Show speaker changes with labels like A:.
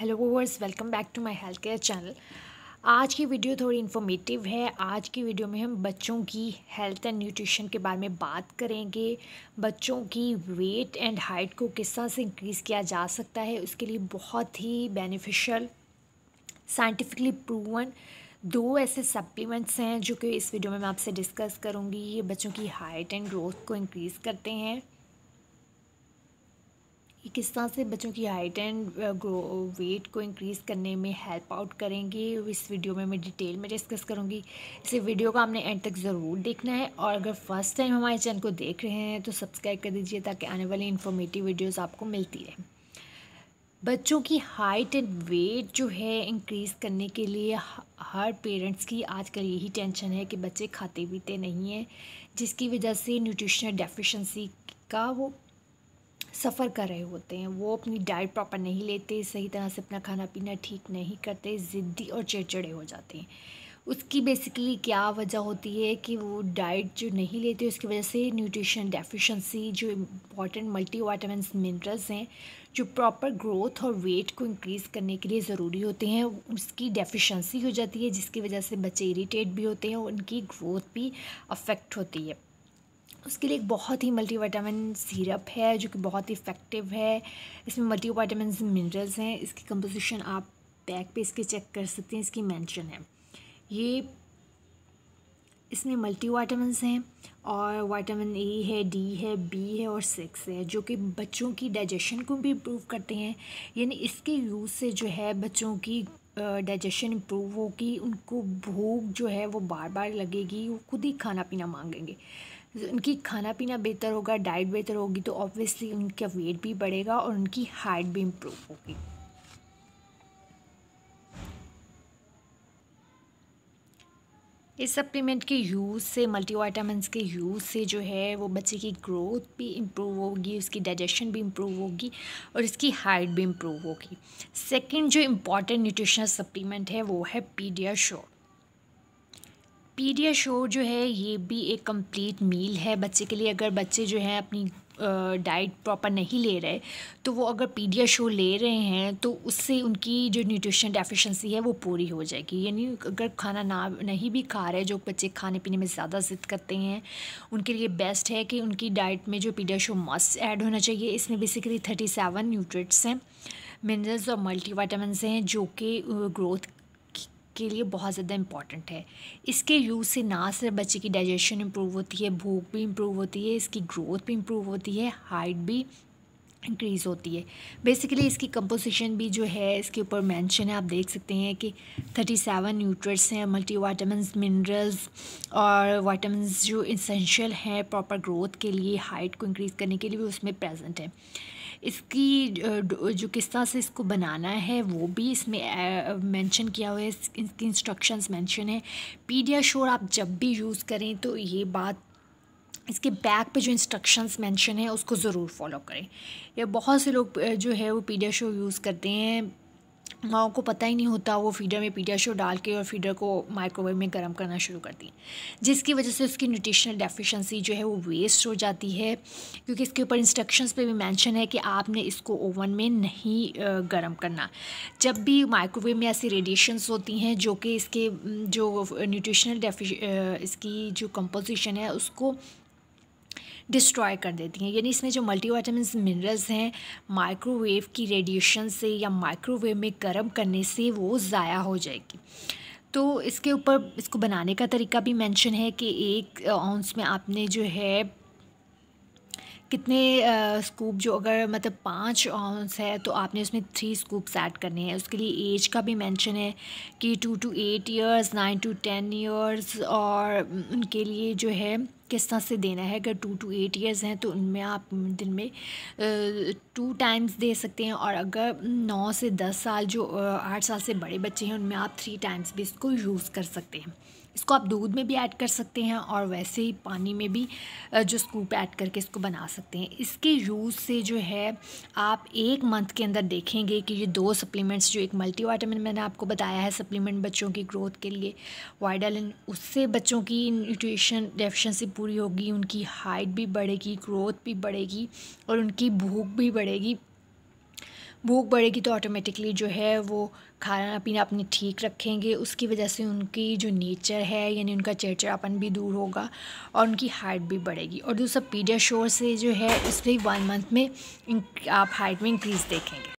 A: hello viewers welcome back to my health care channel आज की video थोड़ी informative है आज की वीडियो में हम बच्चों की हेल्थ एंड न्यूट्रिशन के बारे में बात करेंगे बच्चों की वेट एंड हाइट को किस तरह से इंक्रीज़ किया जा सकता है उसके लिए बहुत ही बेनिफिशियल साइंटिफिकली प्रूवन दो ऐसे सप्लीमेंट्स हैं जो कि इस वीडियो में मैं आपसे डिस्कस करूँगी ये बच्चों की हाइट एंड ग्रोथ को इंक्रीज़ करते हैं ये किस तरह से बच्चों की हाइट एंड ग्रो वेट को इंक्रीज़ करने में हेल्प आउट करेंगे इस वीडियो में मैं डिटेल में डिस्कस करूँगी इसे वीडियो का हमने एंड तक ज़रूर देखना है और अगर फर्स्ट टाइम हमारे चैनल को देख रहे हैं तो सब्सक्राइब कर दीजिए ताकि आने वाली इन्फॉर्मेटिव वीडियोज़ आपको मिलती रहे बच्चों की हाइट एंड वेट जो है इंक्रीज़ करने के लिए हर पेरेंट्स की आजकल यही टेंशन है कि बच्चे खाते पीते नहीं हैं जिसकी वजह से न्यूट्रिशनल डेफिशिएंसी का वो सफ़र कर रहे होते हैं वो अपनी डाइट प्रॉपर नहीं लेते सही तरह से अपना खाना पीना ठीक नहीं करते ज़िद्दी और चिड़चिड़े हो जाते हैं उसकी बेसिकली क्या वजह होती है कि वो डाइट जो नहीं लेते उसकी वजह से न्यूट्रिशन डेफिशिएंसी जो इम्पॉर्टेंट मल्टीवाइटामिन मिनरल्स हैं जो प्रॉपर ग्रोथ और वेट को इंक्रीज़ करने के लिए ज़रूरी होते हैं उसकी डेफिशिएंसी हो जाती है जिसकी वजह से बच्चे इरीटेट भी होते हैं और उनकी ग्रोथ भी अफेक्ट होती है उसके लिए एक बहुत ही मल्टीविटामिन सीरप है जो कि बहुत ही इफ़ेक्टिव है इसमें मल्टीविटामिन मिनरल्स हैं इसकी कंपोजिशन आप बैक पे इसके चेक कर सकते हैं इसकी मेंशन है ये इसमें मल्टीविटामिन हैं और वाइटामिन ए है डी है बी है और सिक्स है जो कि बच्चों की डाइजेशन को भी इम्प्रूव करते हैं यानी इसके यूज़ से जो है बच्चों की डाइजेशन इम्प्रूव होगी उनको भूख जो है वो बार बार लगेगी वो खुद ही खाना पीना मांगेंगे उनकी खाना पीना बेहतर होगा डाइट बेहतर होगी तो ऑब्वियसली उनका वेट भी बढ़ेगा और उनकी हाइट भी इम्प्रूव होगी इस सप्लीमेंट के यूज़ से मल्टीवाइटामस के यूज़ से जो है वो बच्चे की ग्रोथ भी इम्प्रूव होगी उसकी डाइजेशन भी इम्प्रूव होगी और इसकी हाइट भी इम्प्रूव होगी सेकंड जो इम्पॉर्टेंट न्यूट्रिशनल सप्लीमेंट है वो है पीडिया श्योर पीडिया शोर जो है ये भी एक कंप्लीट मील है बच्चे के लिए अगर बच्चे जो है अपनी डाइट प्रॉपर नहीं ले रहे तो वो अगर पीडिया शो ले रहे हैं तो उससे उनकी जो न्यूट्रिशन डेफिशिएंसी है वो पूरी हो जाएगी यानी अगर खाना ना नहीं भी खा रहे जो बच्चे खाने पीने में ज़्यादा ज़िद करते हैं उनके लिए बेस्ट है कि उनकी डाइट में जो पीडिया शो मस्ट ऐड होना चाहिए इसमें बेसिकली थर्टी सेवन न्यूट्रिट्स हैं मिनरल्स और मल्टी वाइटामस हैं जो कि ग्रोथ के लिए बहुत ज़्यादा इंपॉर्टेंट है इसके यूज़ से ना सिर्फ बच्चे की डाइजेशन इम्प्रूव होती है भूख भी इम्प्रूव होती है इसकी ग्रोथ भी इम्प्रूव होती है हाइट भी इंक्रीज़ होती है बेसिकली इसकी कंपोजिशन भी जो है इसके ऊपर मेंशन है आप देख सकते हैं कि थर्टी सेवन न्यूट्रट्स हैं मल्टी वाइटामिन मिनरल्स और वाइटामस जो इसेंशियल हैं प्रॉपर ग्रोथ के लिए हाइट को इंक्रीज़ करने के लिए भी उसमें प्रेजेंट है इसकी जो किस तरह से इसको बनाना है वो भी इसमें मेंशन किया हुआ है इसकी इंस्ट्रक्शंस मेंशन है पीडिया श्योर आप जब भी यूज़ करें तो ये बात इसके बैक पे जो इंस्ट्रक्शंस मेंशन है उसको ज़रूर फॉलो करें ये बहुत से लोग जो है वो पीडिया शो यूज़ करते हैं माओ को पता ही नहीं होता वो फीडर में पीडिया शो डाल के और फीडर को माइक्रोवेव में गर्म करना शुरू कर दी जिसकी वजह से उसकी न्यूट्रिशनल डेफिशिएंसी जो है वो वेस्ट हो जाती है क्योंकि इसके ऊपर इंस्ट्रक्शंस पे भी मेंशन है कि आपने इसको ओवन में नहीं गर्म करना जब भी माइक्रोवेव में ऐसी रेडिएशंस होती हैं जो कि इसके जो न्यूट्रिशनल डेफिश इसकी जो कंपोजिशन है उसको डिस्ट्रॉय कर देती हैं यानी इसमें जो मल्टीवाइटामिन मिनरल्स हैं माइक्रोवेव की रेडिएशन से या माइक्रोवेव में गर्म करने से वो ज़ाया हो जाएगी तो इसके ऊपर इसको बनाने का तरीका भी मेंशन है कि एक औंस में आपने जो है कितने स्कूप जो अगर मतलब पाँच ऑन्स है तो आपने उसमें थ्री स्कूप्स ऐड करने हैं उसके लिए एज का भी मेंशन है कि two to eight years nine to ten years और उनके लिए जो है किस तरह से देना है अगर टू टू एट ईयर्स हैं तो उनमें आप दिन में टू टाइम्स दे सकते हैं और अगर नौ से दस साल जो आठ साल से बड़े बच्चे हैं उनमें आप थ्री टाइम्स भी इसको यूज़ कर सकते हैं इसको आप दूध में भी ऐड कर सकते हैं और वैसे ही पानी में भी जो स्कूप ऐड करके इसको बना सकते हैं इसके यूज़ से जो है आप एक मंथ के अंदर देखेंगे कि ये दो सप्लीमेंट्स जो एक वाइटामिन मैंने आपको बताया है सप्लीमेंट बच्चों की ग्रोथ के लिए वाइडालिन उससे बच्चों की न्यूट्रिशन डेफिशेंसी पूरी होगी उनकी हाइट भी बढ़ेगी ग्रोथ भी बढ़ेगी और उनकी भूख भी बढ़ेगी भूख बढ़ेगी तो ऑटोमेटिकली जो है वो खाना पीना अपने ठीक रखेंगे उसकी वजह से उनकी जो नेचर है यानी उनका चिड़चिड़ापन भी दूर होगा और उनकी हाइट भी बढ़ेगी और दूसरा पीडिया शोर से जो है इसलिए वन मंथ में आप हाइट में इंक्रीज़ देखेंगे